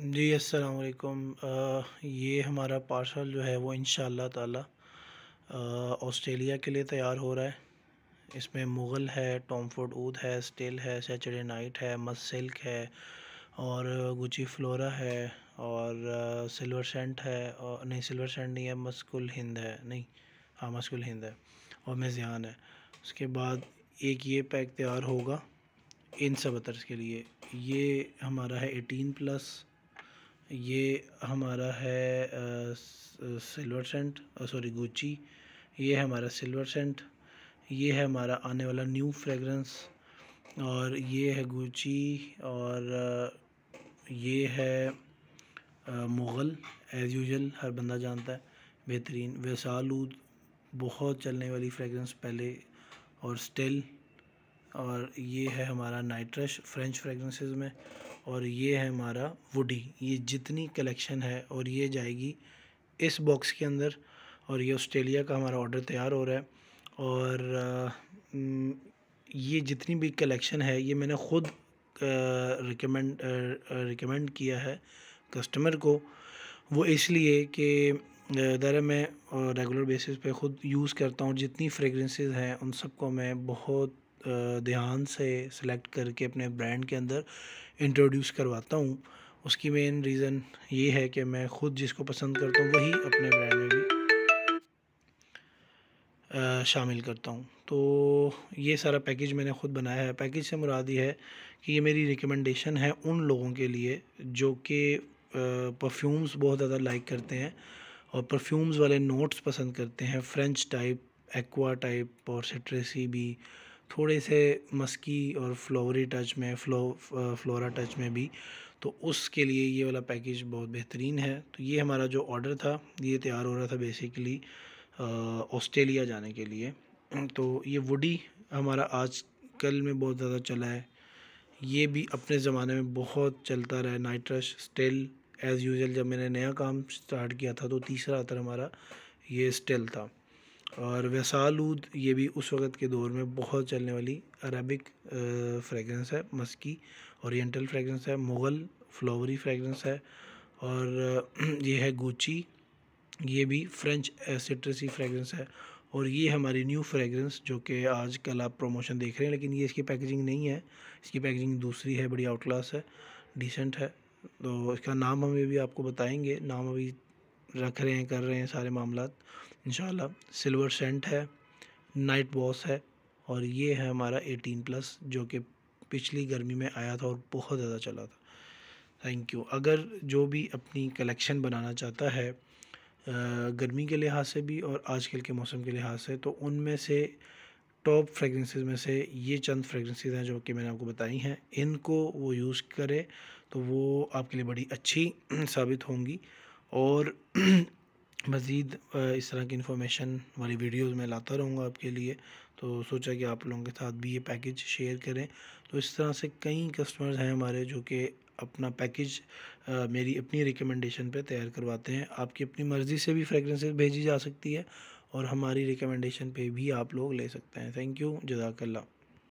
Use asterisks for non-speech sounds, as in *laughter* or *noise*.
जी अस्सलाम ये हमारा पार्सल जो है वो इन ताला ऑस्ट्रेलिया के लिए तैयार हो रहा है इसमें मुग़ल है टॉमफोर्ड ऊद है स्टेल है सैचरडे नाइट है मस सिल्क है और गुची फ्लोरा है और सिल्वर सेंट है और नहीं सिल्वर सेंट नहीं है मस्कुल हिंद है नहीं हाँ मस्कुल हिंद है और मेजान है उसके बाद एक ये पैक तैयार होगा इन सब के लिए ये हमारा है एटीन प्लस ये हमारा है सिल्वर सेंट सॉरी गुची ये है हमारा सिल्वर सेंट ये है हमारा आने वाला न्यू फ्रेगरेंस और ये है गुची और ये है मुग़ल एज़ यूजल हर बंदा जानता है बेहतरीन वैसालूद बहुत चलने वाली फ्रेगरेंस पहले और स्टिल और ये है हमारा नाइट्रश फ्रेंच फ्रेगरेंसेज में और ये है हमारा वुडी ये जितनी कलेक्शन है और ये जाएगी इस बॉक्स के अंदर और ये ऑस्ट्रेलिया का हमारा ऑर्डर तैयार हो रहा है और ये जितनी भी कलेक्शन है ये मैंने ख़ुद रिकमेंड रिकमेंड किया है कस्टमर को वो इसलिए कि दर मैं रेगुलर बेसिस पे ख़ुद यूज़ करता हूँ जितनी फ्रेगरेंसेस हैं उन सबको मैं बहुत ध्यान से सिलेक्ट करके अपने ब्रांड के अंदर इंट्रोड्यूस करवाता हूँ उसकी मेन रीज़न ये है कि मैं ख़ुद जिसको पसंद करता हूँ वही अपने ब्रांड में भी शामिल करता हूँ तो ये सारा पैकेज मैंने ख़ुद बनाया है पैकेज से मुराद ये है कि ये मेरी रिकमेंडेशन है उन लोगों के लिए जो कि परफ्यूम्स बहुत ज़्यादा लाइक करते हैं और परफ्यूम्स वाले नोट्स पसंद करते हैं फ्रेंच टाइप एक्वा टाइप और सिट्रेसी भी थोड़े से मस्की और फ्लोरी टच में फ्लो फ्लोरा टच में भी तो उसके लिए ये वाला पैकेज बहुत बेहतरीन है तो ये हमारा जो ऑर्डर था ये तैयार हो रहा था बेसिकली ऑस्ट्रेलिया जाने के लिए तो ये वुडी हमारा आज कल में बहुत ज़्यादा चला है ये भी अपने ज़माने में बहुत चलता रहा नाइट्रस स्टेल एज़ यूजल जब मैंने नया काम स्टार्ट किया था तो तीसरा अतर हमारा ये स्टेल था और वसालूद ये भी उस वक़्त के दौर में बहुत चलने वाली अरबिक फ्रेगरेंस है मस्की औरटल फ्रेगरेंस है मुग़ल फ्लावरी फ्रेगरेंस है और *clears throat* ये है गुची ये भी फ्रेंच सिट्रसी फ्रेगरेंस है और ये हमारी न्यू फ्रेगरेंस जो कि आज कल आप प्रमोशन देख रहे हैं लेकिन ये इसकी पैकेजिंग नहीं है इसकी पैकेजिंग दूसरी है बड़ी आउटक्लास है डिसेंट है तो इसका नाम हम अभी आपको बताएंगे नाम अभी रख रहे हैं कर रहे हैं सारे मामला इन सिल्वर सेंट है नाइट बॉस है और ये है हमारा एटीन प्लस जो कि पिछली गर्मी में आया था और बहुत ज़्यादा चला था थैंक यू अगर जो भी अपनी कलेक्शन बनाना चाहता है गर्मी के लिहाज से भी और आजकल के मौसम के लिहाज से तो उनमें से टॉप फ्रेगरेंसेस में से ये चंद फ्रेगरेंसेस हैं जो कि मैंने आपको बताई हैं इनको वो यूज़ करें तो वो आपके लिए बड़ी अच्छी *clears throat* साबित होंगी और *clears throat* मज़ीद इस तरह की इन्फॉर्मेशन वाली वीडियोस मैं लाता रहूँगा आपके लिए तो सोचा कि आप लोगों के साथ भी ये पैकेज शेयर करें तो इस तरह से कई कस्टमर्स हैं हमारे जो कि अपना पैकेज मेरी अपनी रिकमेंडेशन पे तैयार करवाते हैं आपकी अपनी मर्ज़ी से भी फ्रेगरेंसेस भेजी जा सकती है और हमारी रिकमेंडेशन पे भी आप लोग ले सकते हैं थैंक यू जजाकल्ला